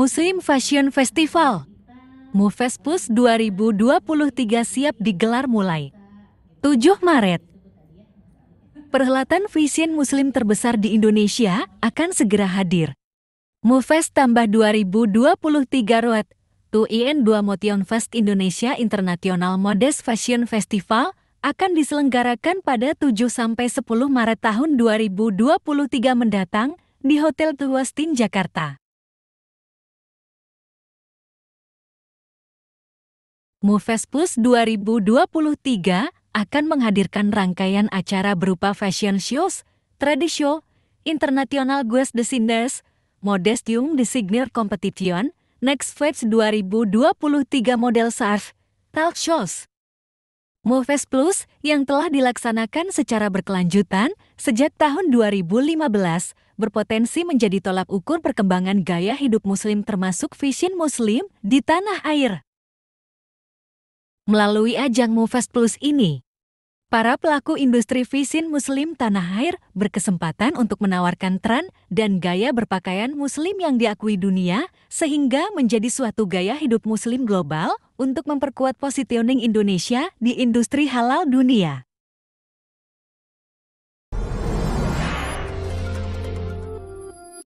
Muslim Fashion Festival Mufespus 2023 siap digelar mulai 7 Maret. Perhelatan Fashion Muslim terbesar di Indonesia akan segera hadir. Mufes tambah 2023 Road to IN 2 Motion Fest Indonesia International Modest Fashion Festival akan diselenggarakan pada 7-10 Maret tahun 2023 mendatang di Hotel Tuastin, Jakarta. Moves Plus 2023 akan menghadirkan rangkaian acara berupa fashion shows, trade show, international guest designers, modestium designer competition, next fetch 2023 model surf, talk shows. Moves Plus yang telah dilaksanakan secara berkelanjutan sejak tahun 2015 berpotensi menjadi tolak ukur perkembangan gaya hidup muslim termasuk vision muslim di tanah air melalui ajang Mufest Plus ini. Para pelaku industri visin muslim tanah air berkesempatan untuk menawarkan tren dan gaya berpakaian muslim yang diakui dunia, sehingga menjadi suatu gaya hidup muslim global untuk memperkuat positioning Indonesia di industri halal dunia.